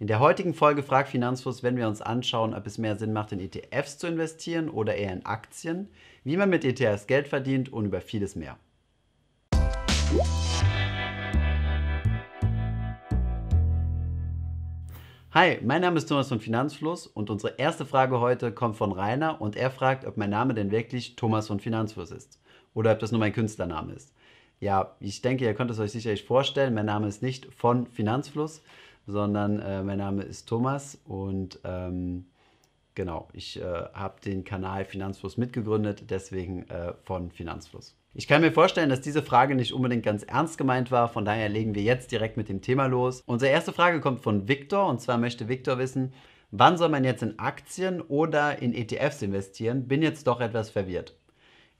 In der heutigen Folge fragt Finanzfluss werden wir uns anschauen, ob es mehr Sinn macht, in ETFs zu investieren oder eher in Aktien, wie man mit ETFs Geld verdient und über vieles mehr. Hi, mein Name ist Thomas von Finanzfluss und unsere erste Frage heute kommt von Rainer und er fragt, ob mein Name denn wirklich Thomas von Finanzfluss ist oder ob das nur mein Künstlername ist. Ja, ich denke, ihr könnt es euch sicherlich vorstellen, mein Name ist nicht von Finanzfluss, sondern äh, mein Name ist Thomas und ähm, genau, ich äh, habe den Kanal Finanzfluss mitgegründet, deswegen äh, von Finanzfluss. Ich kann mir vorstellen, dass diese Frage nicht unbedingt ganz ernst gemeint war, von daher legen wir jetzt direkt mit dem Thema los. Unsere erste Frage kommt von Viktor und zwar möchte Viktor wissen, wann soll man jetzt in Aktien oder in ETFs investieren? Bin jetzt doch etwas verwirrt.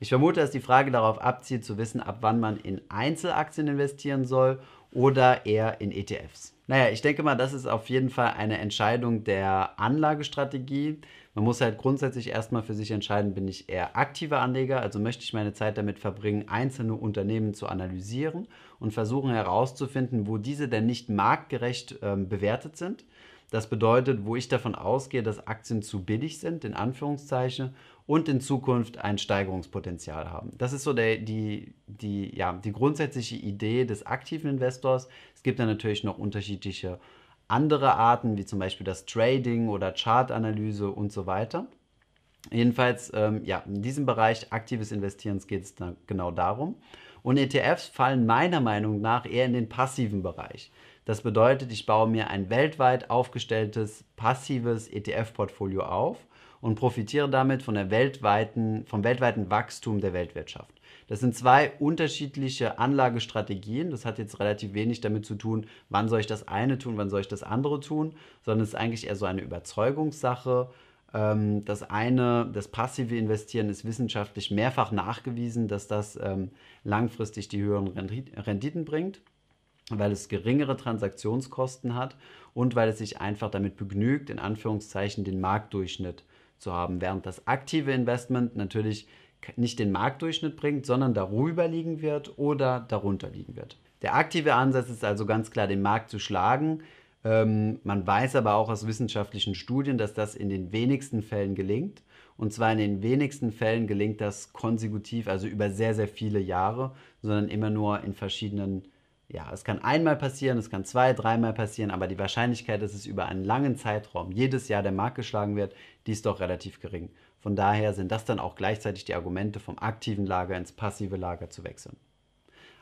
Ich vermute, dass die Frage darauf abzielt, zu wissen, ab wann man in Einzelaktien investieren soll oder eher in ETFs? Naja, ich denke mal, das ist auf jeden Fall eine Entscheidung der Anlagestrategie. Man muss halt grundsätzlich erstmal für sich entscheiden, bin ich eher aktiver Anleger, also möchte ich meine Zeit damit verbringen, einzelne Unternehmen zu analysieren und versuchen herauszufinden, wo diese denn nicht marktgerecht äh, bewertet sind. Das bedeutet, wo ich davon ausgehe, dass Aktien zu billig sind, in Anführungszeichen, und in Zukunft ein Steigerungspotenzial haben. Das ist so der, die, die, ja, die grundsätzliche Idee des aktiven Investors. Es gibt dann natürlich noch unterschiedliche andere Arten, wie zum Beispiel das Trading oder Chartanalyse und so weiter. Jedenfalls, ähm, ja, in diesem Bereich aktives Investierens geht es dann genau darum. Und ETFs fallen meiner Meinung nach eher in den passiven Bereich. Das bedeutet, ich baue mir ein weltweit aufgestelltes passives ETF-Portfolio auf und profitiere damit von der weltweiten, vom weltweiten Wachstum der Weltwirtschaft. Das sind zwei unterschiedliche Anlagestrategien. Das hat jetzt relativ wenig damit zu tun, wann soll ich das eine tun, wann soll ich das andere tun, sondern es ist eigentlich eher so eine Überzeugungssache. Ähm, das eine, das passive Investieren ist wissenschaftlich mehrfach nachgewiesen, dass das ähm, langfristig die höheren Renditen bringt weil es geringere Transaktionskosten hat und weil es sich einfach damit begnügt, in Anführungszeichen den Marktdurchschnitt zu haben, während das aktive Investment natürlich nicht den Marktdurchschnitt bringt, sondern darüber liegen wird oder darunter liegen wird. Der aktive Ansatz ist also ganz klar, den Markt zu schlagen. Ähm, man weiß aber auch aus wissenschaftlichen Studien, dass das in den wenigsten Fällen gelingt. Und zwar in den wenigsten Fällen gelingt das konsekutiv, also über sehr, sehr viele Jahre, sondern immer nur in verschiedenen ja, es kann einmal passieren, es kann zwei, dreimal passieren, aber die Wahrscheinlichkeit, dass es über einen langen Zeitraum jedes Jahr der Markt geschlagen wird, die ist doch relativ gering. Von daher sind das dann auch gleichzeitig die Argumente, vom aktiven Lager ins passive Lager zu wechseln.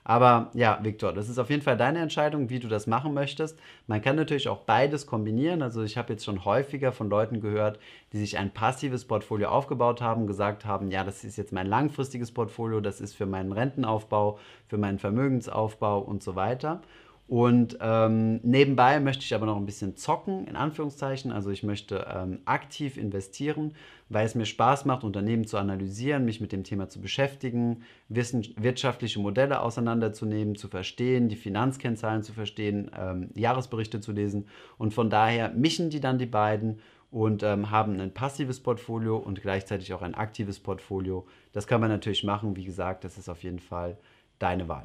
Aber ja, Viktor, das ist auf jeden Fall deine Entscheidung, wie du das machen möchtest. Man kann natürlich auch beides kombinieren. Also ich habe jetzt schon häufiger von Leuten gehört, die sich ein passives Portfolio aufgebaut haben, gesagt haben, ja, das ist jetzt mein langfristiges Portfolio, das ist für meinen Rentenaufbau, für meinen Vermögensaufbau und so weiter. Und ähm, nebenbei möchte ich aber noch ein bisschen zocken, in Anführungszeichen. Also ich möchte ähm, aktiv investieren, weil es mir Spaß macht, Unternehmen zu analysieren, mich mit dem Thema zu beschäftigen, wissen, wirtschaftliche Modelle auseinanderzunehmen, zu verstehen, die Finanzkennzahlen zu verstehen, ähm, Jahresberichte zu lesen. Und von daher mischen die dann die beiden und ähm, haben ein passives Portfolio und gleichzeitig auch ein aktives Portfolio. Das kann man natürlich machen. Wie gesagt, das ist auf jeden Fall deine Wahl.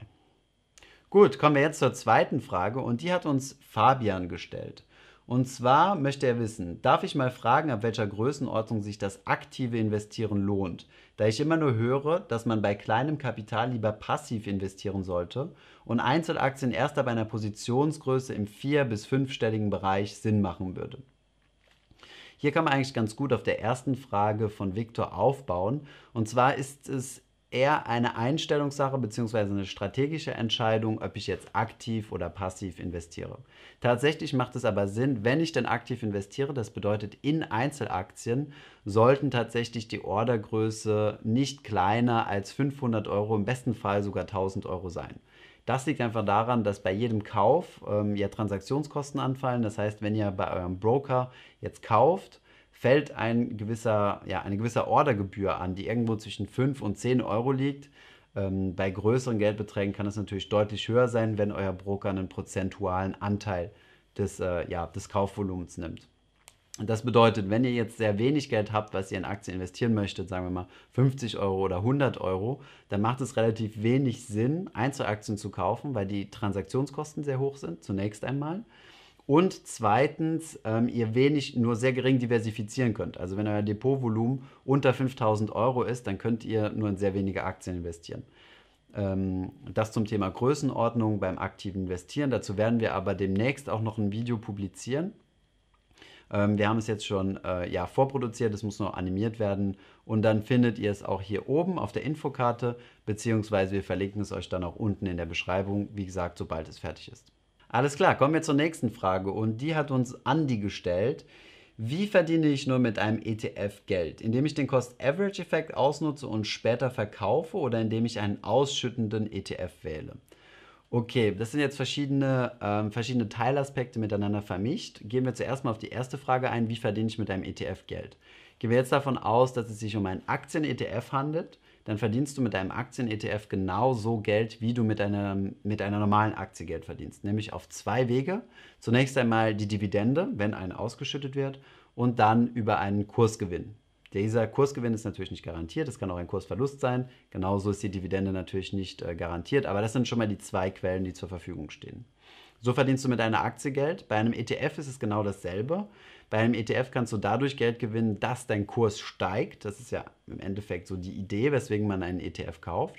Gut, kommen wir jetzt zur zweiten Frage und die hat uns Fabian gestellt. Und zwar möchte er wissen, darf ich mal fragen, ab welcher Größenordnung sich das aktive Investieren lohnt? Da ich immer nur höre, dass man bei kleinem Kapital lieber passiv investieren sollte und Einzelaktien erst ab einer Positionsgröße im vier- bis fünfstelligen Bereich Sinn machen würde. Hier kann man eigentlich ganz gut auf der ersten Frage von Viktor aufbauen. Und zwar ist es eher eine Einstellungssache bzw. eine strategische Entscheidung, ob ich jetzt aktiv oder passiv investiere. Tatsächlich macht es aber Sinn, wenn ich dann aktiv investiere, das bedeutet in Einzelaktien, sollten tatsächlich die Ordergröße nicht kleiner als 500 Euro, im besten Fall sogar 1000 Euro sein. Das liegt einfach daran, dass bei jedem Kauf ähm, ja Transaktionskosten anfallen. Das heißt, wenn ihr bei eurem Broker jetzt kauft, fällt ein gewisser, ja, eine gewisse Ordergebühr an, die irgendwo zwischen 5 und 10 Euro liegt. Ähm, bei größeren Geldbeträgen kann es natürlich deutlich höher sein, wenn euer Broker einen prozentualen Anteil des, äh, ja, des Kaufvolumens nimmt. Und das bedeutet, wenn ihr jetzt sehr wenig Geld habt, was ihr in Aktien investieren möchtet, sagen wir mal 50 Euro oder 100 Euro, dann macht es relativ wenig Sinn, Einzelaktien zu kaufen, weil die Transaktionskosten sehr hoch sind, zunächst einmal. Und zweitens, ähm, ihr wenig, nur sehr gering diversifizieren könnt. Also wenn euer Depotvolumen unter 5000 Euro ist, dann könnt ihr nur in sehr wenige Aktien investieren. Ähm, das zum Thema Größenordnung beim aktiven Investieren. Dazu werden wir aber demnächst auch noch ein Video publizieren. Ähm, wir haben es jetzt schon äh, ja, vorproduziert, es muss noch animiert werden. Und dann findet ihr es auch hier oben auf der Infokarte, beziehungsweise wir verlinken es euch dann auch unten in der Beschreibung, wie gesagt, sobald es fertig ist. Alles klar, kommen wir zur nächsten Frage und die hat uns Andy gestellt. Wie verdiene ich nur mit einem ETF Geld? Indem ich den Cost-Average-Effekt ausnutze und später verkaufe oder indem ich einen ausschüttenden ETF wähle? Okay, das sind jetzt verschiedene, ähm, verschiedene Teilaspekte miteinander vermischt. Gehen wir zuerst mal auf die erste Frage ein, wie verdiene ich mit einem ETF Geld? Gehen wir jetzt davon aus, dass es sich um einen Aktien-ETF handelt dann verdienst du mit deinem Aktien-ETF genauso Geld, wie du mit einer, mit einer normalen Aktie Geld verdienst. Nämlich auf zwei Wege. Zunächst einmal die Dividende, wenn eine ausgeschüttet wird, und dann über einen Kursgewinn. Dieser Kursgewinn ist natürlich nicht garantiert, es kann auch ein Kursverlust sein. Genauso ist die Dividende natürlich nicht äh, garantiert, aber das sind schon mal die zwei Quellen, die zur Verfügung stehen. So verdienst du mit deiner Aktie Geld. Bei einem ETF ist es genau dasselbe. Bei einem ETF kannst du dadurch Geld gewinnen, dass dein Kurs steigt. Das ist ja im Endeffekt so die Idee, weswegen man einen ETF kauft.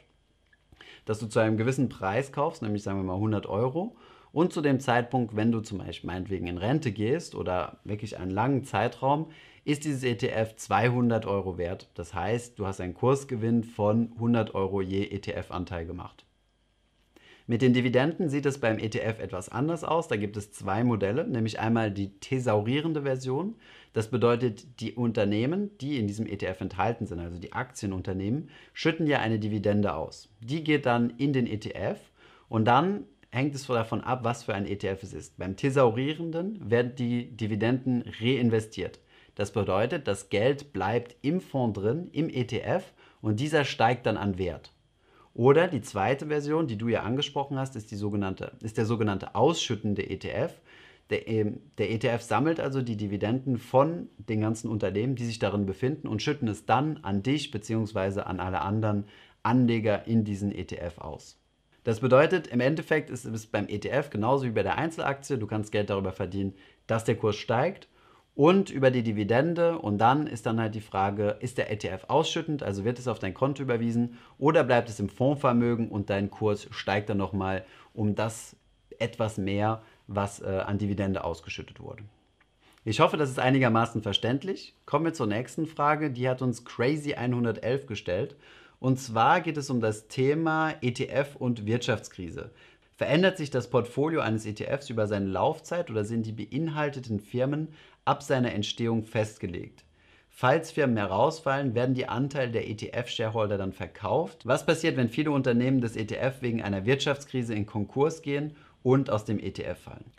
Dass du zu einem gewissen Preis kaufst, nämlich sagen wir mal 100 Euro. Und zu dem Zeitpunkt, wenn du zum Beispiel meinetwegen in Rente gehst oder wirklich einen langen Zeitraum, ist dieses ETF 200 Euro wert. Das heißt, du hast einen Kursgewinn von 100 Euro je ETF-Anteil gemacht. Mit den Dividenden sieht es beim ETF etwas anders aus. Da gibt es zwei Modelle, nämlich einmal die thesaurierende Version. Das bedeutet, die Unternehmen, die in diesem ETF enthalten sind, also die Aktienunternehmen, schütten ja eine Dividende aus. Die geht dann in den ETF und dann hängt es davon ab, was für ein ETF es ist. Beim thesaurierenden werden die Dividenden reinvestiert. Das bedeutet, das Geld bleibt im Fonds drin, im ETF und dieser steigt dann an Wert. Oder die zweite Version, die du ja angesprochen hast, ist, die sogenannte, ist der sogenannte ausschüttende ETF. Der, ähm, der, ETF sammelt also die Dividenden von den ganzen Unternehmen, die sich darin befinden und schütten es dann an dich bzw. an alle anderen Anleger in diesen ETF aus. Das bedeutet, im Endeffekt ist es beim ETF genauso wie bei der Einzelaktie, du kannst Geld darüber verdienen, dass der Kurs steigt und über die Dividende. Und dann ist dann halt die Frage, ist der ETF ausschüttend, also wird es auf dein Konto überwiesen oder bleibt es im Fondsvermögen und dein Kurs steigt dann nochmal um das etwas mehr, was äh, an Dividende ausgeschüttet wurde. Ich hoffe, das ist einigermaßen verständlich. Kommen wir zur nächsten Frage, die hat uns Crazy 111 gestellt. Und zwar geht es um das Thema ETF und Wirtschaftskrise. Verändert sich das Portfolio eines ETFs über seine Laufzeit oder sind die beinhalteten Firmen ab seiner Entstehung festgelegt. Falls Firmen herausfallen, werden die Anteile der ETF-Shareholder dann verkauft. Was passiert, wenn viele Unternehmen des ETF wegen einer Wirtschaftskrise in Konkurs gehen und aus dem ETF fallen?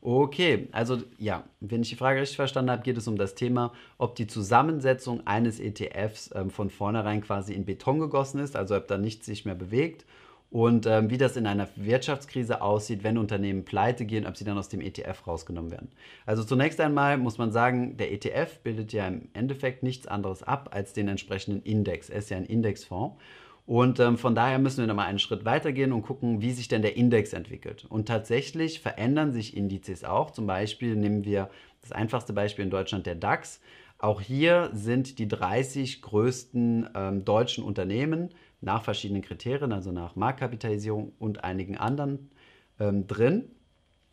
Okay, also ja, wenn ich die Frage richtig verstanden habe, geht es um das Thema, ob die Zusammensetzung eines ETFs äh, von vornherein quasi in Beton gegossen ist, also ob da nichts sich mehr bewegt und ähm, wie das in einer Wirtschaftskrise aussieht, wenn Unternehmen pleite gehen, ob sie dann aus dem ETF rausgenommen werden. Also zunächst einmal muss man sagen, der ETF bildet ja im Endeffekt nichts anderes ab als den entsprechenden Index. Er ist ja ein Indexfonds. Und ähm, von daher müssen wir nochmal einen Schritt weitergehen und gucken, wie sich denn der Index entwickelt. Und tatsächlich verändern sich Indizes auch. Zum Beispiel nehmen wir das einfachste Beispiel in Deutschland, der DAX. Auch hier sind die 30 größten ähm, deutschen Unternehmen nach verschiedenen Kriterien, also nach Marktkapitalisierung und einigen anderen ähm, drin.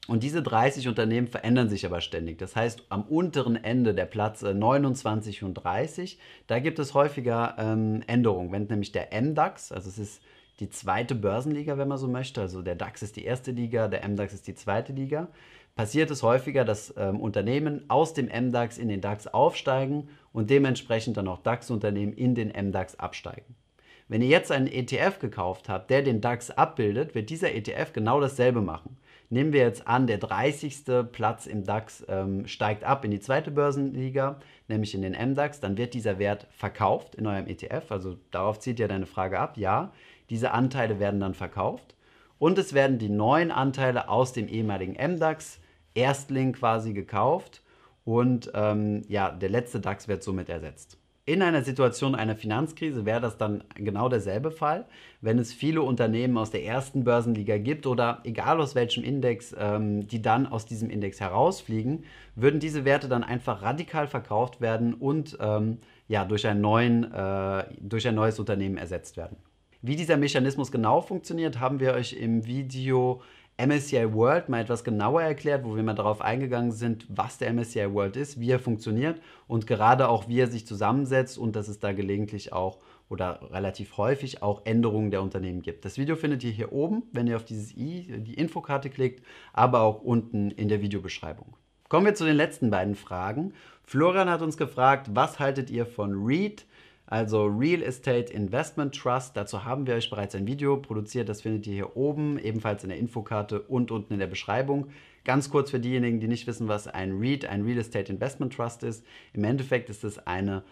Und diese 30 Unternehmen verändern sich aber ständig. Das heißt, am unteren Ende der Platz 29 äh, und 30, da gibt es häufiger ähm, Änderungen. Wenn nämlich der MDAX, also es ist die zweite Börsenliga, wenn man so möchte, also der DAX ist die erste Liga, der MDAX ist die zweite Liga, passiert es häufiger, dass ähm, Unternehmen aus dem MDAX in den DAX aufsteigen und dementsprechend dann auch DAX-Unternehmen in den MDAX absteigen. Wenn ihr jetzt einen ETF gekauft habt, der den DAX abbildet, wird dieser ETF genau dasselbe machen. Nehmen wir jetzt an, der 30. Platz im DAX ähm, steigt ab in die zweite Börsenliga, nämlich in den MDAX, dann wird dieser Wert verkauft in eurem ETF. Also darauf zieht ja deine Frage ab. Ja, diese Anteile werden dann verkauft und es werden die neuen Anteile aus dem ehemaligen MDAX Erstling quasi gekauft und ähm, ja, der letzte DAX wird somit ersetzt. In einer Situation einer Finanzkrise wäre das dann genau derselbe Fall, wenn es viele Unternehmen aus der ersten Börsenliga gibt oder egal aus welchem Index, ähm, die dann aus diesem Index herausfliegen, würden diese Werte dann einfach radikal verkauft werden und ähm, ja, durch, einen neuen, äh, durch ein neues Unternehmen ersetzt werden. Wie dieser Mechanismus genau funktioniert, haben wir euch im Video MSCI World mal etwas genauer erklärt, wo wir mal darauf eingegangen sind, was der MSCI World ist, wie er funktioniert und gerade auch, wie er sich zusammensetzt und dass es da gelegentlich auch oder relativ häufig auch Änderungen der Unternehmen gibt. Das Video findet ihr hier oben, wenn ihr auf dieses i, die Infokarte klickt, aber auch unten in der Videobeschreibung. Kommen wir zu den letzten beiden Fragen. Florian hat uns gefragt, was haltet ihr von Read? also Real Estate Investment Trust. Dazu haben wir euch bereits ein Video produziert, das findet ihr hier oben, ebenfalls in der Infokarte und unten in der Beschreibung. Ganz kurz für diejenigen, die nicht wissen, was ein REIT, ein Real Estate Investment Trust ist. Im Endeffekt ist es eine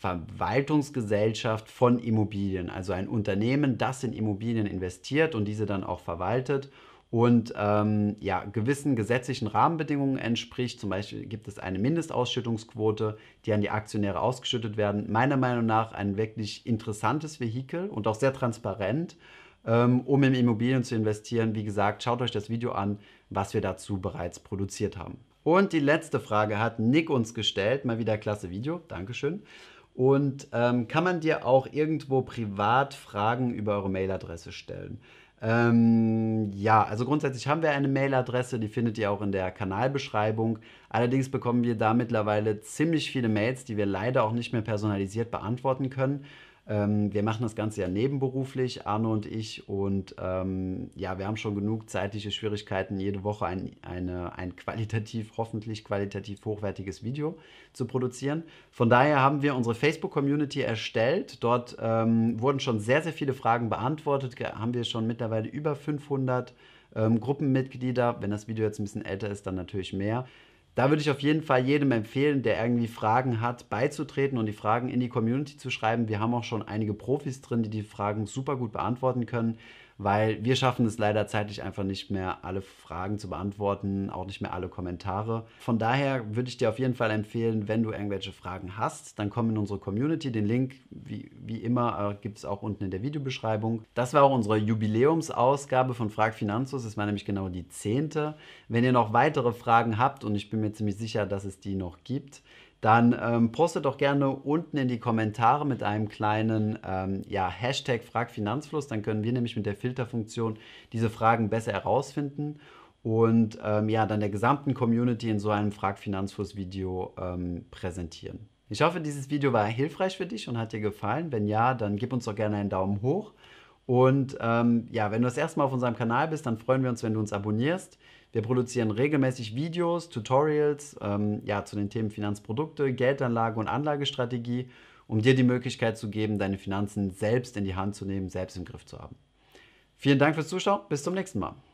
Verwaltungsgesellschaft von Immobilien, also ein Unternehmen, das in Immobilien investiert und diese dann auch verwaltet und ähm, ja, gewissen gesetzlichen Rahmenbedingungen entspricht. Zum Beispiel gibt es eine Mindestausschüttungsquote, die an die Aktionäre ausgeschüttet werden. Meiner Meinung nach ein wirklich interessantes Vehikel und auch sehr transparent, ähm, um in Immobilien zu investieren. Wie gesagt, schaut euch das Video an, was wir dazu bereits produziert haben. Und die letzte Frage hat Nick uns gestellt. Mal wieder klasse Video. Dankeschön. Und ähm, kann man dir auch irgendwo privat Fragen über eure Mailadresse stellen? Ähm, ja, also grundsätzlich haben wir eine Mailadresse, die findet ihr auch in der Kanalbeschreibung. Allerdings bekommen wir da mittlerweile ziemlich viele Mails, die wir leider auch nicht mehr personalisiert beantworten können. Ähm, wir machen das Ganze ja nebenberuflich, Arno und ich. Und ähm, ja, wir haben schon genug zeitliche Schwierigkeiten, jede Woche ein, eine, ein qualitativ, hoffentlich qualitativ hochwertiges Video zu produzieren. Von daher haben wir unsere Facebook-Community erstellt. Dort ähm, wurden schon sehr, sehr viele Fragen beantwortet. Haben wir schon mittlerweile über 500 ähm, Gruppenmitglieder. Wenn das Video jetzt ein bisschen älter ist, dann natürlich mehr. Da würde ich auf jeden Fall jedem empfehlen, der irgendwie Fragen hat, beizutreten und die Fragen in die Community zu schreiben. Wir haben auch schon einige Profis drin, die die Fragen super gut beantworten können weil wir schaffen es leider zeitlich einfach nicht mehr, alle Fragen zu beantworten, auch nicht mehr alle Kommentare. Von daher würde ich dir auf jeden Fall empfehlen, wenn du irgendwelche Fragen hast, dann komm in unsere Community. Den Link, wie, wie immer, äh, gibt es auch unten in der Videobeschreibung. Das war auch unsere Jubiläumsausgabe von Frag Finanzus. Es war nämlich genau die zehnte. Wenn ihr noch weitere Fragen habt, und ich bin mir ziemlich sicher, dass es die noch gibt, dann ähm, postet doch gerne unten in die Kommentare mit einem kleinen ähm, ja, Hashtag FragFinanzfluss. Dann können wir nämlich mit der Filterfunktion diese Fragen besser herausfinden und ähm, ja, dann der gesamten Community in so einem fragfinanzfluss finanzfluss video ähm, präsentieren. Ich hoffe, dieses Video war hilfreich für dich und hat dir gefallen. Wenn ja, dann gib uns doch gerne einen Daumen hoch und ähm, ja, wenn du das erste Mal auf unserem Kanal bist, dann freuen wir uns, wenn du uns abonnierst. Wir produzieren regelmäßig Videos, Tutorials ähm, ja, zu den Themen Finanzprodukte, Geldanlage und Anlagestrategie, um dir die Möglichkeit zu geben, deine Finanzen selbst in die Hand zu nehmen, selbst im Griff zu haben. Vielen Dank fürs Zuschauen, bis zum nächsten Mal.